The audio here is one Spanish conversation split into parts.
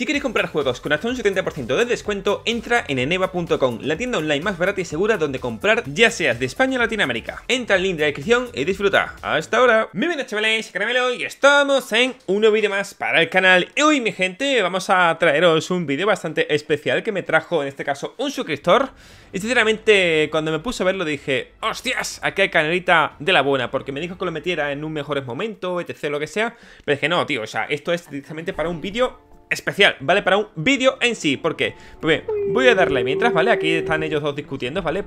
Si queréis comprar juegos con hasta un 70% de descuento, entra en eneva.com, la tienda online más barata y segura donde comprar ya seas de España o Latinoamérica. Entra al link de la descripción y disfruta. ¡Hasta ahora! Bienvenidos chavales, Caramelo y estamos en un nuevo vídeo más para el canal. Y hoy, mi gente, vamos a traeros un vídeo bastante especial que me trajo, en este caso, un suscriptor. Y sinceramente, cuando me puse a verlo dije, ¡hostias! Aquí hay canalita de la buena, porque me dijo que lo metiera en un mejores momento, etc, lo que sea. Pero dije, no, tío, o sea, esto es directamente para un vídeo especial, ¿vale? Para un vídeo en sí, ¿por qué? Pues bien, voy a darle mientras, ¿vale? Aquí están ellos dos discutiendo, ¿vale?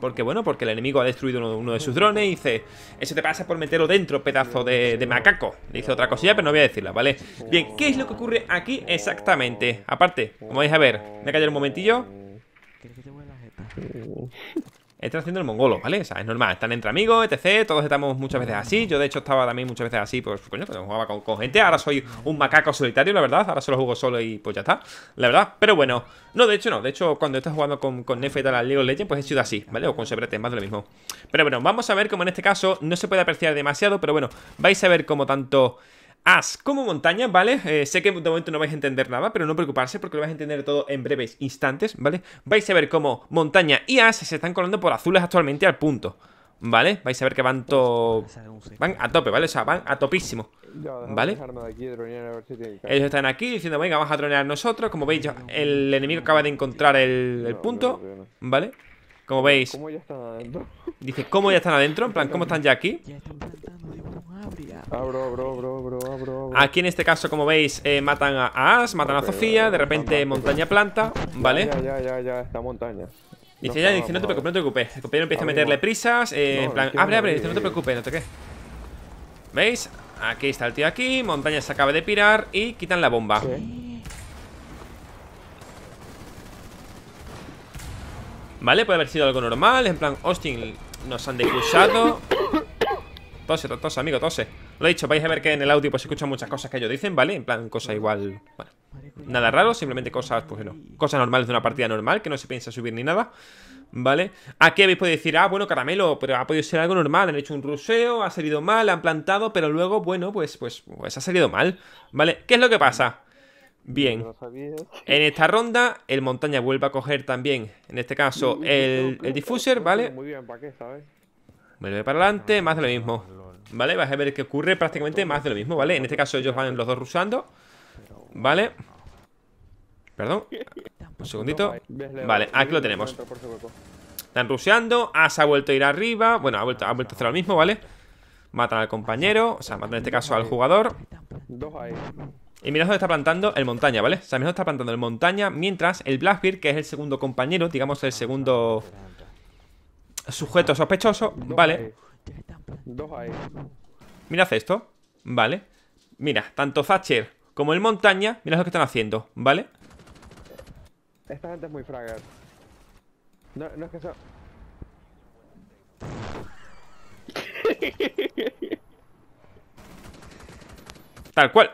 porque, bueno, porque el enemigo ha destruido uno, de sus drones y dice, eso te pasa por meterlo dentro, pedazo de, macaco. Le dice otra cosilla, pero no voy a decirla, ¿vale? Bien, ¿qué es lo que ocurre aquí exactamente? Aparte, como vais a ver, me callar un momentillo están haciendo el mongolo, ¿vale? O sea, es normal, están entre amigos, etc. Todos estamos muchas veces así. Yo, de hecho, estaba también muchas veces así, pues, coño, pues, jugaba con, gente. Ahora soy un macaco solitario, la verdad. Ahora solo juego solo y pues ya está, la verdad. Pero bueno, no, de hecho, no. De hecho, cuando estás jugando con, con Nefe y tal League of Legends, pues he sido así, ¿vale? O con Sebrete, más de lo mismo. Pero bueno, vamos a ver Como en este caso no se puede apreciar demasiado, pero bueno, vais a ver cómo tanto As como montaña, ¿vale? Eh, sé que de momento no vais a entender nada, pero no preocuparse porque lo vais a entender todo en breves instantes, ¿vale? Vais a ver cómo montaña y As se están colando por azules actualmente al punto, ¿vale? Vais a ver que van to... Van a tope, ¿vale? O sea, van a topísimo, ¿vale? Ellos están aquí diciendo, venga, vamos a dronear nosotros. Como veis, el enemigo acaba de encontrar el, punto, ¿vale? Como veis... Dice, ¿cómo ya están adentro? En plan, ¿cómo están ya aquí? Abro, Aquí en este caso, como veis, eh, matan a As, matan a Sofía, de repente montaña planta, ¿vale? Ya, ya, ya, ya, esta montaña. Dice ya, dice, no te preocupes, no te preocupes. El compañero empieza a meterle prisas, eh, en plan, abre, abre, dice, no te preocupes, no te qué. ¿Veis? Aquí está el tío aquí, montaña se acaba de pirar y quitan la bomba. Vale, puede haber sido algo normal, en plan, Austin, nos han decusado Tose, tose, amigo, tose. Lo dicho, vais a ver que en el audio pues escuchan muchas cosas que ellos dicen, ¿vale? En plan, cosas igual, bueno, nada raro, simplemente cosas, pues bueno, cosas normales de una partida normal, que no se piensa subir ni nada, ¿vale? Aquí habéis podido decir, ah, bueno, caramelo, pero ha podido ser algo normal, han hecho un ruseo, ha salido mal, han plantado, pero luego, bueno, pues, pues, pues ha salido mal, ¿vale? ¿Qué es lo que pasa? Bien, en esta ronda el montaña vuelve a coger también, en este caso, el, el difuser, ¿vale? Muy bien, ¿para qué, sabes? Vuelve para adelante, más de lo mismo ¿Vale? Vas a ver qué ocurre prácticamente más de lo mismo, ¿vale? En este caso ellos van los dos rusando ¿Vale? Perdón Un segundito Vale, aquí lo tenemos Están rusheando. As ha vuelto a ir arriba Bueno, ha vuelto, a hacer lo mismo, ¿vale? Matan al compañero O sea, matan en este caso al jugador y dónde está plantando el montaña, ¿vale? O sea, dónde está plantando el montaña Mientras el Blackbeard, que es el segundo compañero Digamos el segundo Sujeto sospechoso, vale. Dos ahí. esto, vale. Mira, tanto Thatcher como el Montaña, mira lo que están haciendo, ¿vale? Esta gente muy No, es que Tal cual.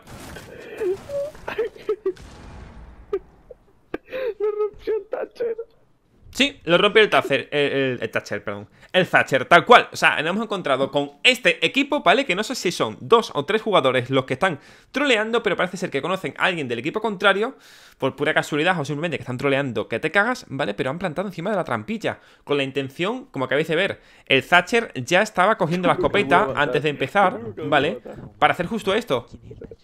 Sí, lo rompió el Thatcher, el, el Thatcher, perdón. El Thatcher, tal cual. O sea, nos hemos encontrado con este equipo, ¿vale? Que no sé si son dos o tres jugadores los que están troleando, pero parece ser que conocen a alguien del equipo contrario, por pura casualidad o simplemente que están troleando que te cagas, ¿vale? Pero han plantado encima de la trampilla, con la intención, como acabáis de ver, el Thatcher ya estaba cogiendo la escopeta antes de empezar, ¿vale? Para hacer justo esto.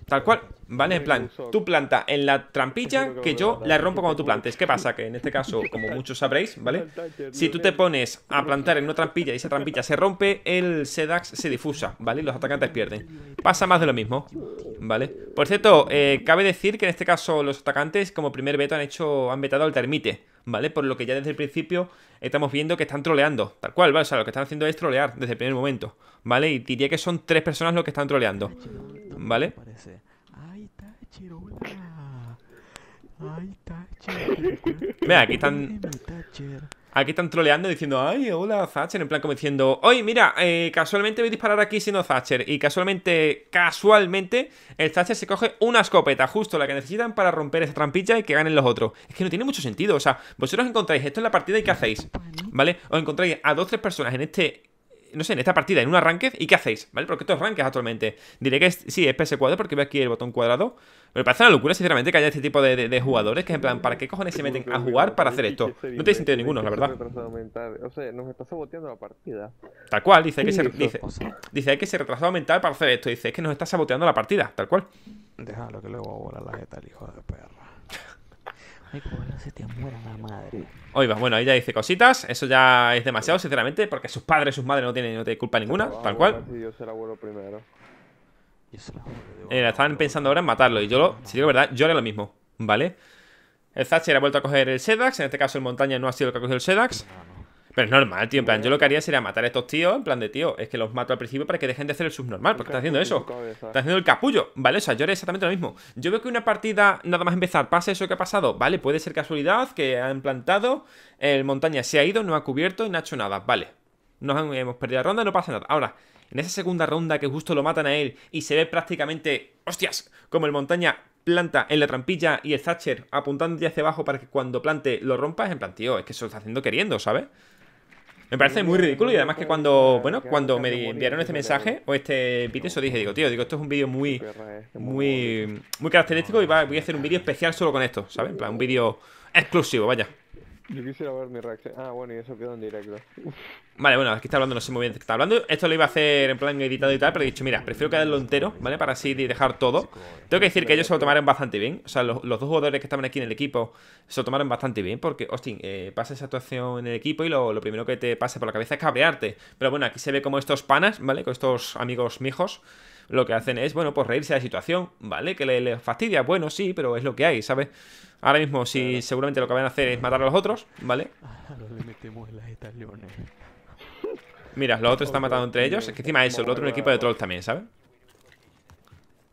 Tal cual, ¿vale? En plan, tú planta en la trampilla que yo la rompo cuando tú plantes. ¿Qué pasa? Que en este caso, como muchos sabréis, ¿vale? Si tú te pones a plantar en una trampilla y esa trampilla se rompe, el Sedax se difusa, ¿vale? Y los atacantes pierden. Pasa más de lo mismo, ¿vale? Por cierto, eh, cabe decir que en este caso los atacantes, como primer veto, han hecho, han vetado al termite, ¿vale? Por lo que ya desde el principio estamos viendo que están troleando, tal cual, ¿vale? O sea, lo que están haciendo es trolear desde el primer momento, ¿vale? Y diría que son tres personas lo que están troleando. ¿Vale? Parece. Mira, aquí están. Aquí están troleando diciendo, ay, hola Thatcher, en plan como diciendo, oye, mira, eh, casualmente voy a disparar aquí siendo Thatcher. Y casualmente, casualmente, el Thatcher se coge una escopeta, justo la que necesitan para romper esa trampilla y que ganen los otros. Es que no tiene mucho sentido, o sea, vosotros encontráis esto en la partida y ¿qué hacéis? ¿Vale? Os encontráis a dos, o tres personas en este no sé, en esta partida, en un arranque, ¿y qué hacéis? ¿Vale? Porque todos arranques actualmente. Diré que sí, es PS4 porque veo aquí el botón cuadrado. Me parece una locura, sinceramente, que haya este tipo de, jugadores que en plan, ¿para qué cojones se meten a jugar para hacer esto? No he sentido ninguno, la verdad. O sea, nos está saboteando la partida. Tal cual, dice que se, dice, pues dice hay que ser retrasado mental para hacer esto. Dice, es que nos está saboteando la partida, tal cual. Déjalo que luego volar la jeta el hijo de perro. Ay, bueno, se te muera la madre. Oiga, bueno, ella dice cositas. Eso ya es demasiado, sinceramente, porque sus padres, sus madres no tienen no te culpa ninguna, tal cual. yo abuelo estaban pensando ahora en matarlo. Y yo, lo, si digo verdad, yo era lo mismo, ¿vale? El Thatcher ha vuelto a coger el Sedax. En este caso, el Montaña no ha sido el que ha cogido el Sedax. Pero es normal, tío. En plan, yo lo que haría sería matar a estos tíos. En plan de, tío, es que los mato al principio para que dejen de hacer el subnormal. Porque está haciendo eso. Está haciendo el capullo. Vale, o sea, yo haría exactamente lo mismo. Yo veo que una partida, nada más empezar, pasa eso que ha pasado. Vale, puede ser casualidad que han plantado. El montaña se ha ido, no ha cubierto y no ha hecho nada. Vale. Nos hemos perdido la ronda, no pasa nada. Ahora, en esa segunda ronda que justo lo matan a él y se ve prácticamente, hostias, como el montaña planta en la trampilla y el Thatcher apuntando hacia abajo para que cuando plante lo rompas, en plan, tío, es que eso lo está haciendo queriendo, ¿sabes? Me parece muy ridículo y además que cuando, bueno, cuando me enviaron este mensaje o este vídeo, eso dije, digo, tío, digo, esto es un vídeo muy, muy, muy característico y voy a hacer un vídeo especial solo con esto, ¿sabes? plan, un vídeo exclusivo, vaya. Yo quisiera ver mi reacción. Ah, bueno, y eso quedó en directo. Vale, bueno, aquí está hablando, no sé muy bien está hablando. Esto lo iba a hacer en plan editado y tal, pero he dicho, mira, prefiero quedarlo entero, ¿vale? Para así dejar todo. Tengo que decir que ellos se lo tomaron bastante bien. O sea, los, dos jugadores que estaban aquí en el equipo se lo tomaron bastante bien, porque, hostia, eh, pasa esa actuación en el equipo y lo, primero que te pasa por la cabeza es cabrearte. Pero bueno, aquí se ve como estos panas, ¿vale? Con estos amigos mijos lo que hacen es, bueno, pues reírse de la situación, ¿vale? Que le fastidia, bueno, sí, pero es lo que hay, ¿sabes? Ahora mismo, si seguramente lo que van a hacer es matar a los otros, ¿vale? Ah, le metemos en Mira, los otros están matando entre ellos. Es que encima eso, el otro un equipo de trolls también, ¿sabes?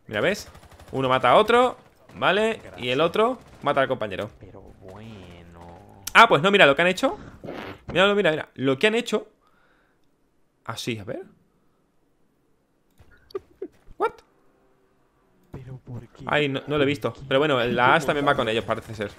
Mira, ¿ves? Uno mata a otro, ¿vale? Y el otro mata al compañero. Pero bueno. Ah, pues no, mira, lo que han hecho. Míralo, mira, mira. Lo que han hecho. Así, ah, a ver. Ay, no, lo he visto. Pero bueno, la As también va con ellos, parece ser.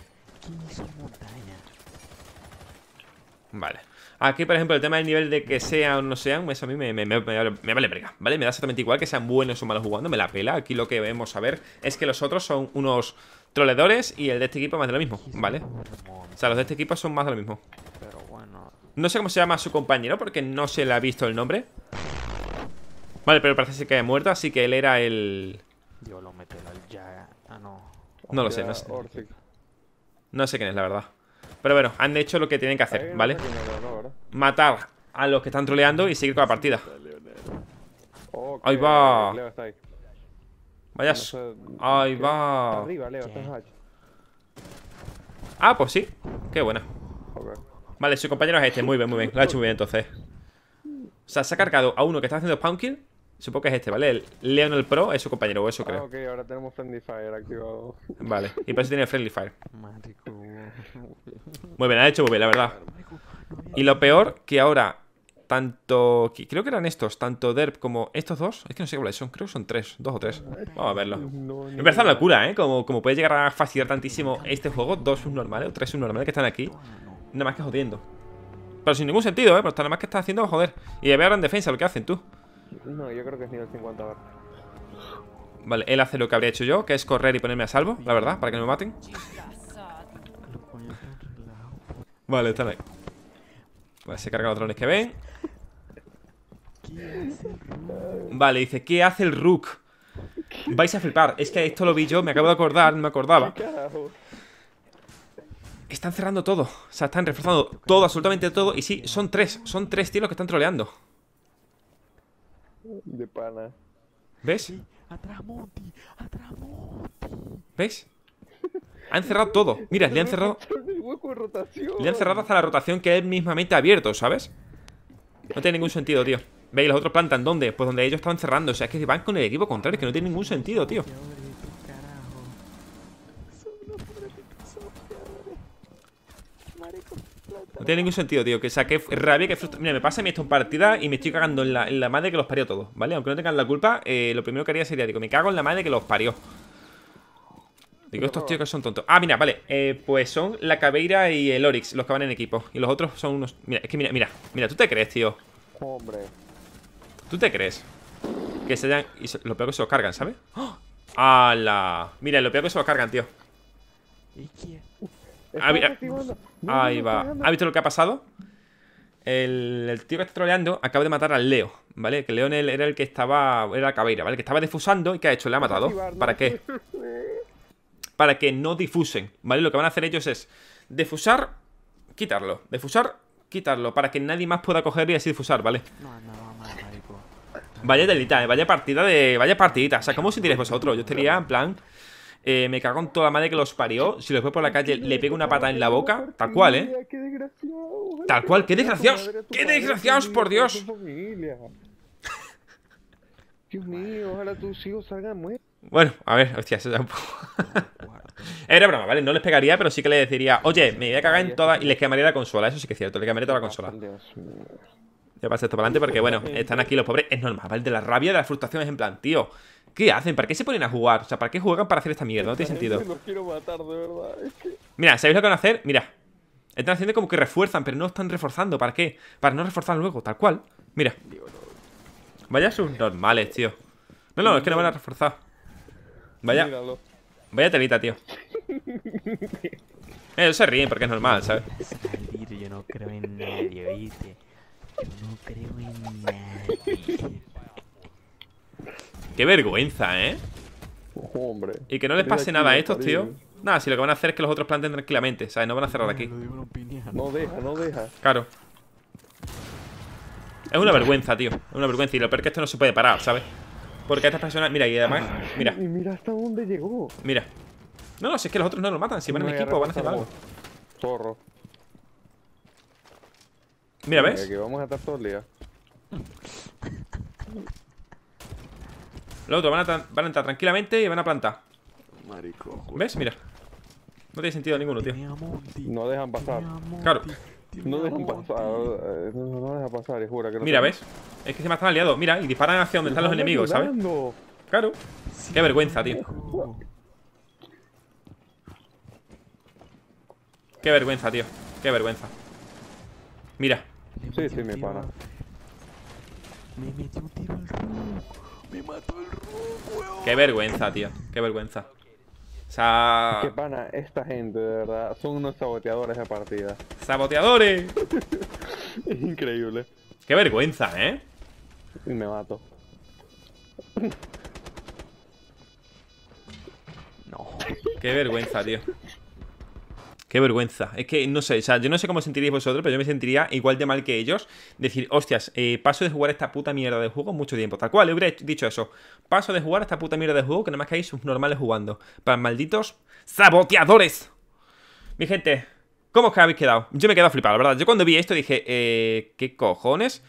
Vale. Aquí, por ejemplo, el tema del nivel de que sean o no sean, eso a mí me, vale verga, ¿vale? Me da exactamente igual que sean buenos o malos jugando, me la pela. Aquí lo que vemos a ver es que los otros son unos troledores y el de este equipo más de lo mismo, ¿vale? O sea, los de este equipo son más de lo mismo. No sé cómo se llama su compañero porque no se le ha visto el nombre. Vale, pero parece que ha muerto, así que él era el... Ah, no. lo sé, no sé. No sé quién es, la verdad. Pero bueno, han hecho lo que tienen que hacer, ¿vale? ¿eh? Matar a los que están troleando y seguir con la partida. Ahí va. ¡Vaya! Ahí va. Ah, pues sí. Qué buena. Vale, su compañero es este. Muy bien, muy bien. Lo ha hecho muy bien entonces. O sea, se ha cargado a uno que está haciendo spawn kill Supongo que es este, ¿vale? El Leonel Pro es su compañero, o eso ah, creo. ok, ahora tenemos Friendly Fire activado. Vale, y por eso tiene Friendly Fire. Muy bien, ha hecho muy bien, la verdad. Y lo peor, que ahora, tanto. Creo que eran estos, tanto Derp como estos dos. Es que no sé cuáles son, creo que son tres, dos o tres. Vamos a verlo. Me la una ¿eh? Como, como puede llegar a facilitar tantísimo este juego, dos subnormales o tres subnormales que están aquí. Nada más que jodiendo. Pero sin ningún sentido, ¿eh? Pero nada más que estás haciendo, joder. Y a ver en defensa lo que hacen, tú. No, yo creo que es nivel 50 ahora. Vale, él hace lo que habría hecho yo, que es correr y ponerme a salvo, la verdad, para que no me maten. vale, están ahí. Vale, se cargan los drones que ven. Vale, dice, ¿qué hace el Rook? Vais a flipar, es que esto lo vi yo, me acabo de acordar, no me acordaba. Están cerrando todo, o sea, están reforzando todo, absolutamente todo. Y sí, son tres, son tres tíos los que están troleando. De pana. ¿Ves? ¿Ves? Han cerrado todo. Mira, le han cerrado. Le han cerrado hasta la rotación que es mismamente ha abierto, ¿sabes? No tiene ningún sentido, tío. ¿Veis? Los otros plantan ¿dónde? Pues donde ellos estaban cerrando. O sea, es que van con el equipo contrario, que no tiene ningún sentido, tío. tiene ningún sentido, tío. Que saqué rabia, que frustra... Mira, me pasa a mí esto en partida y me estoy cagando en la, madre que los parió todos, ¿vale? Aunque no tengan la culpa, eh, lo primero que haría sería, digo, me cago en la madre que los parió. Digo, estos tíos que son tontos. Ah, mira, vale. Eh, pues son la Cabeira y el Orix, los que van en equipo. Y los otros son unos. Mira, es que mira, mira, mira, tú te crees, tío. Hombre. ¿Tú te crees? Que se hayan. lo peor que se los cargan, ¿sabes? ¡Oh! ¡Hala! Mira, lo peor que se los cargan, tío. ¿Y quién? ahí va. ¿Ha visto lo que ha pasado? El, tío que está troleando acaba de matar al Leo, ¿vale? Que Leo era el que estaba. Era la cabeira, ¿vale? Que estaba difusando y que ha hecho, le ha matado. ¿Para qué? Para que no difusen, ¿vale? Lo que van a hacer ellos es difusar, quitarlo. Defusar, quitarlo. Para que nadie más pueda coger y así difusar, ¿vale? Vaya delita, eh. vaya partida de. Vaya partidita. O sea, ¿cómo si sentiréis vosotros? Yo estaría en plan. Eh, me cago en toda madre que los parió. Si los veo por la calle, le pego una pata en la boca. Tal cual, ¿eh? Tal cual, qué desgraciados. ¡Qué desgraciados, por Dios! Dios mío, tus hijos salgan Bueno, a ver, hostia, eso poco... Era broma, ¿vale? No les pegaría, pero sí que les diría, oye, me voy a cagar en toda. Y les quemaría la consola, eso sí que es cierto, les quemaría toda la consola. Ya pasa esto para adelante porque, bueno, están aquí los pobres, es normal, ¿vale? De la rabia, de las frustraciones en plan, tío. ¿Qué hacen? ¿Para qué se ponen a jugar? O sea, ¿para qué juegan para hacer esta mierda? No tiene sentido. Mira, ¿sabéis lo que van a hacer? Mira. Están haciendo como que refuerzan, pero no están reforzando. ¿Para qué? Para no reforzar luego, tal cual. Mira. Vaya sus normales, tío. No, no, es que no van a reforzar. Vaya. Vaya telita, tío. Ellos se ríen porque es normal, ¿sabes? Yo no creo en nadie, ¿viste? Yo no creo en nadie. Qué vergüenza, ¿eh? Hombre. Y que no les pase nada a estos, tío. Nada, si lo que van a hacer es que los otros planten tranquilamente, ¿sabes? No van a cerrar aquí. No deja, no deja. Claro. Es una vergüenza, tío. Es una vergüenza. Y lo peor que esto no se puede parar, ¿sabes? Porque estas personas. Mira, y además. Mira. mira hasta dónde llegó. Mira. No, no, si es que los otros no lo matan. Si van en equipo, van a hacer algo. Zorro. Mira, ¿ves? que vamos a estar todo el día. Los otros van a, entrar tranquilamente y van a plantar. Marico. ¿Ves? Mira. No tiene sentido ninguno, tío. No dejan pasar. Claro. No dejan pasar. Eh, no, pasar, que no Mira, ¿ves? Es que se me están aliados. Mira, y disparan hacia donde están los enemigos, ¿sabes? Claro. Qué vergüenza, tío. Qué vergüenza, tío. Qué vergüenza. Mira. Sí, sí, me pana. Me metió un tiro al me el robo, Qué vergüenza, tío. Qué vergüenza. O sea... Qué pana, esta gente, de verdad. Son unos saboteadores de partida. ¡Saboteadores! es increíble. Qué vergüenza, ¿eh? Y me mato. no. Qué vergüenza, tío. Qué vergüenza. Es que no sé, o sea, yo no sé cómo sentiréis vosotros, pero yo me sentiría igual de mal que ellos. Decir, hostias, eh, paso de jugar esta puta mierda de juego mucho tiempo. Tal cual, le hubiera dicho eso. Paso de jugar esta puta mierda de juego que nada más que hay normales jugando. Para malditos saboteadores. Mi gente, ¿cómo os habéis quedado? Yo me he quedado flipado, la verdad. Yo cuando vi esto dije, eh, ¿qué cojones?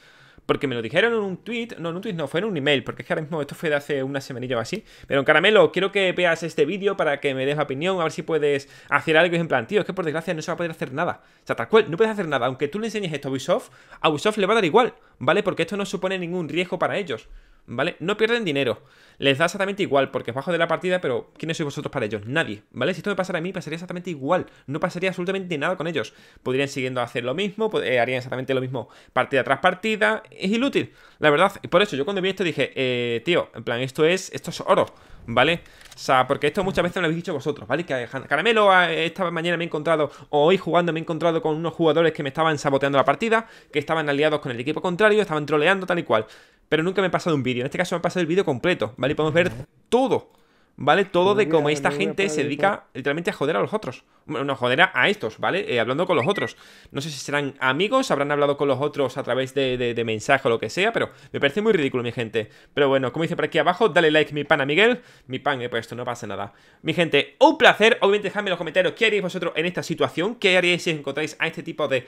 porque me lo dijeron en un tweet, no, en un tweet no, fue en un email, porque es que ahora mismo esto fue de hace una semanilla o así. Pero en Caramelo, quiero que veas este vídeo para que me des la opinión, a ver si puedes hacer algo. Y en plan, tío, es que por desgracia no se va a poder hacer nada. O sea, tal cual, no puedes hacer nada. Aunque tú le enseñes esto a Ubisoft, a Ubisoft le va a dar igual, ¿vale? Porque esto no supone ningún riesgo para ellos. ¿vale? No pierden dinero. Les da exactamente igual, porque es bajo de la partida, pero ¿quiénes sois vosotros para ellos? Nadie, ¿vale? Si esto me pasara a mí, pasaría exactamente igual. No pasaría absolutamente nada con ellos. Podrían siguiendo haciendo hacer lo mismo, eh, harían exactamente lo mismo partida tras partida. Es inútil, la verdad. Y por eso yo cuando vi esto dije, eh, tío, en plan, esto es, esto es oro, ¿vale? O sea, porque esto muchas veces me lo habéis dicho vosotros, ¿vale? Que Caramelo, esta mañana me he encontrado, o hoy jugando me he encontrado con unos jugadores que me estaban saboteando la partida, que estaban aliados con el equipo contrario, estaban troleando tal y cual pero nunca me pasa pasado un vídeo. En este caso me pasado el vídeo completo, ¿vale? Y podemos ver todo. ¿vale? Todo de cómo esta gente se dedica literalmente a joder a los otros. Bueno, joder a estos, ¿vale? Eh, hablando con los otros. No sé si serán amigos, habrán hablado con los otros a través de, de, mensaje o lo que sea, pero me parece muy ridículo, mi gente. Pero bueno, como dice por aquí abajo, dale like, mi pan a Miguel. Mi pan, eh, pues esto no pasa nada. Mi gente, un placer. Obviamente, dejadme en los comentarios qué haríais vosotros en esta situación. ¿Qué haríais si encontráis a este tipo de,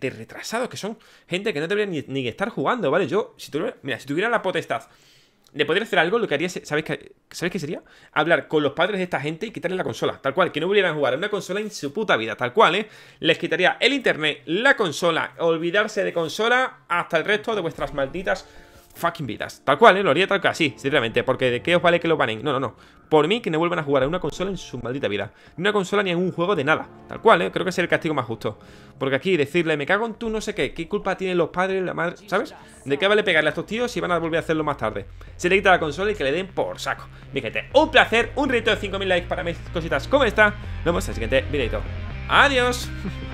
retrasados que son gente que no debería ni, ni estar jugando, ¿vale? Yo, si mira, si tuviera la potestad de poder hacer algo, lo que haría, sabes qué, sabes qué sería? Hablar con los padres de esta gente y quitarles la consola, tal cual, que no volvieran a jugar a una consola en su puta vida, tal cual, ¿eh? Les quitaría el internet, la consola, olvidarse de consola hasta el resto de vuestras malditas fucking vidas. Tal cual, ¿eh? Lo haría tal cual, sí, sinceramente. Porque ¿de qué os vale que lo banen? No, no, no. Por mí, que no vuelvan a jugar a una consola en su maldita vida. Ni una consola ni en un juego de nada. Tal cual, ¿eh? Creo que es el castigo más justo. Porque aquí decirle, me cago en tú, no sé qué. ¿Qué culpa tienen los padres, la madre? ¿Sabes? ¿De qué vale pegarle a estos tíos si van a volver a hacerlo más tarde? Se le quita la consola y que le den por saco. Mi gente, un placer. Un reto de 5.000 likes para mis cositas como esta. Nos vemos en el siguiente videito. ¡Adiós!